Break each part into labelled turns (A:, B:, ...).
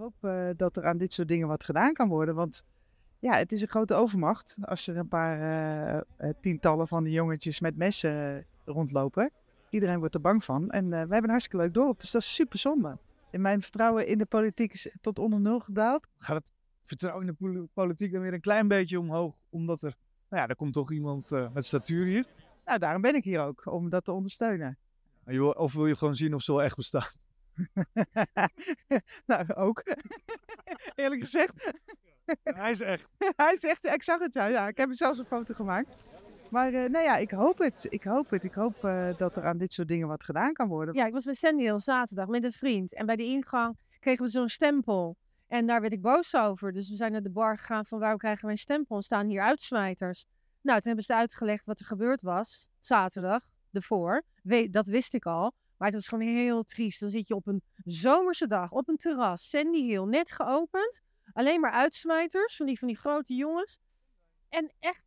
A: hoop eh, dat er aan dit soort dingen wat gedaan kan worden. Want ja, het is een grote overmacht als er een paar eh, eh, tientallen van die jongetjes met messen rondlopen. Iedereen wordt er bang van. En wij hebben een hartstikke leuk dorp, dus dat is super zonde. In mijn vertrouwen in de politiek is tot onder nul gedaald. Gaat het vertrouwen in de politiek dan weer een klein beetje omhoog, omdat er, nou ja, er komt toch iemand met statuur hier. Nou, daarom ben ik hier ook, om dat te ondersteunen. Of wil je gewoon zien of ze wel echt bestaan? nou, ook. Eerlijk gezegd. hij is echt. hij is echt, ik zag het ja. ja. Ik heb er zelfs een foto gemaakt. Maar uh, nou ja, ik hoop het. Ik hoop het. Ik hoop eh, dat er aan dit soort dingen wat gedaan kan worden. Ja,
B: ik was bij Sandy al zaterdag met een vriend. En bij de ingang kregen we zo'n stempel. En daar werd ik boos over. Dus we zijn naar de bar gegaan van waarom krijgen wij een stempel? En staan hier uitsmijters. Nou, toen hebben ze uitgelegd wat er gebeurd was zaterdag ervoor. dat wist ik al. Maar het was gewoon heel triest. Dan zit je op een zomerse dag op een terras, Sandy Hill, net geopend. Alleen maar uitsmijters van die, van die grote jongens. En echt,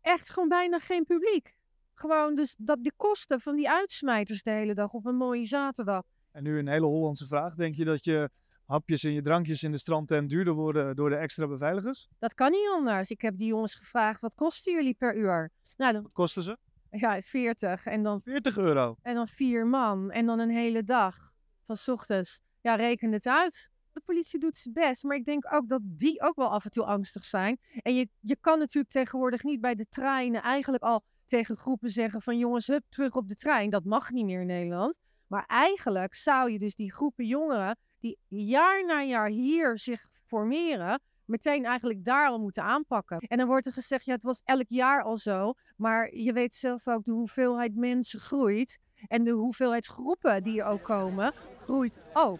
B: echt gewoon bijna geen publiek. Gewoon dus dat de kosten van die uitsmijters de hele dag op een mooie zaterdag. En
A: nu een hele Hollandse vraag. Denk je dat je hapjes en je drankjes in de strandtent duurder worden door de extra beveiligers?
B: Dat kan niet anders. Ik heb die jongens gevraagd, wat kosten jullie per uur? Nou, dan... Wat kosten ze? Ja, 40. En dan, 40 euro. En dan vier man. En dan een hele dag. Van s ochtends. Ja, reken het uit. De politie doet zijn best. Maar ik denk ook dat die ook wel af en toe angstig zijn. En je, je kan natuurlijk tegenwoordig niet bij de treinen eigenlijk al tegen groepen zeggen van jongens, hup, terug op de trein. Dat mag niet meer in Nederland. Maar eigenlijk zou je dus die groepen jongeren die jaar na jaar hier zich formeren, meteen eigenlijk daar al moeten aanpakken. En dan wordt er gezegd, ja, het was elk jaar al zo. Maar je weet zelf ook, de hoeveelheid mensen groeit. En de hoeveelheid groepen die er ook komen, groeit ook.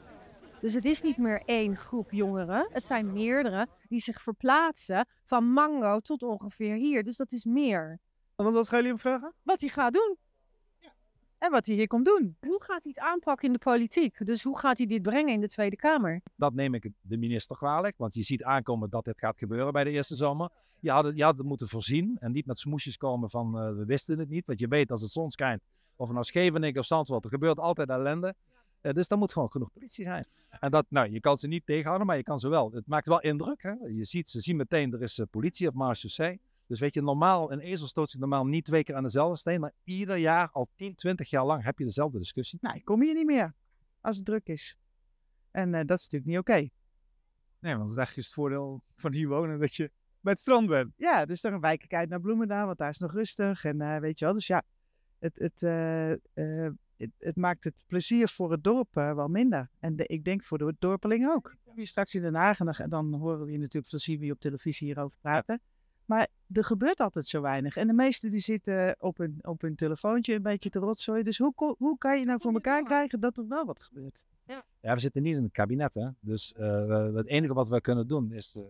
B: Dus het is niet meer één groep jongeren. Het zijn meerdere die zich verplaatsen van Mango tot ongeveer hier. Dus dat is meer. En wat gaan jullie hem vragen? Wat hij gaat doen en wat hij hier komt doen. Hoe gaat hij het aanpakken in de politiek? Dus hoe gaat hij dit brengen in de Tweede Kamer?
C: Dat neem ik de minister kwalijk, want je ziet aankomen dat dit gaat gebeuren bij de eerste zomer. Je had het, je had het moeten voorzien en niet met smoesjes komen van eh, we wisten het niet. Want je weet als het zon schijnt, of nou Scheveningen of Zandvoort, er gebeurt altijd ellende. Eh, dus dan moet gewoon genoeg politie zijn. En dat, nou, je kan ze niet tegenhouden, maar je kan ze wel. Het maakt wel indruk. Hè? Je ziet, ze zien meteen, er is eh, politie op Marseille. Dus weet je, normaal, een ezel stoot zich normaal niet twee keer aan dezelfde steen, maar ieder jaar, al 10, 20 jaar lang, heb je dezelfde discussie. Nou, ik kom hier niet meer als het druk is. En eh, dat is natuurlijk niet oké.
A: Nee, want dat is het voordeel van hier wonen, dat je bij het strand bent. Ja, dus dan wijk ik uit naar Bloemendaal, want daar is nog rustig en eh, weet je wel. Dus ja, het, het, eh, het, het, maakt het plezier voor het dorp wel minder. En ik denk voor de dorpelingen ook. Hier straks in Den Haag, en dan, horen we je natuurlijk van wie op televisie hierover praten. Maar er gebeurt altijd zo weinig. En de meesten die zitten op hun, op hun telefoontje een beetje te rotzooien. Dus hoe, hoe kan je nou voor elkaar krijgen dat er wel wat gebeurt? Ja,
C: ja we zitten niet in het kabinet. Hè? Dus eh, het enige wat we kunnen doen is eh,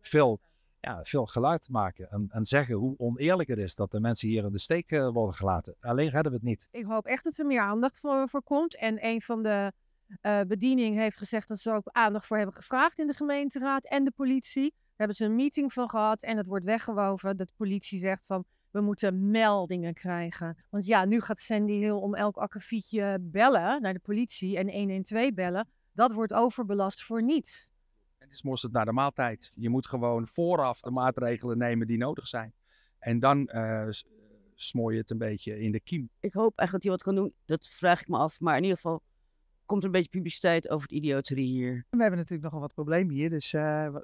C: veel, ja, veel geluid maken. En, en, zeggen hoe oneerlijk het is dat de mensen hier in de steek eh, worden gelaten. Alleen redden we het niet.
B: Ik hoop echt dat er meer aandacht voor, voor komt. En een van de bedieningen heeft gezegd dat ze ook aandacht voor hebben gevraagd in de gemeenteraad en de politie hebben ze een meeting van gehad en het wordt weggewoven dat de politie zegt van we moeten meldingen krijgen. Want ja, nu gaat Sandy heel om elk akkefietje bellen naar de politie en 112 bellen. Dat wordt overbelast voor niets.
C: Het dus is het naar de maaltijd. Je moet gewoon vooraf de maatregelen nemen die nodig zijn. En dan uh, smoor je het een beetje in de kiem. Ik hoop echt dat hij wat kan doen.
B: Dat vraag ik me af. Maar in ieder geval, komt er een beetje publiciteit over het idioterie hier.
A: We hebben natuurlijk nogal wat problemen hier, dus eh,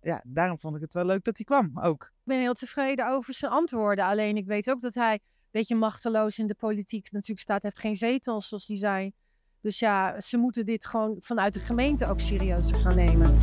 A: ja, daarom vond ik het wel leuk dat hij kwam ook. Ik
B: ben heel tevreden over zijn antwoorden, alleen ik weet ook dat hij een beetje machteloos in de politiek natuurlijk staat. Hij heeft geen zetels zoals die zijn. Dus ja, ze moeten dit gewoon vanuit de gemeente ook serieuzer gaan nemen.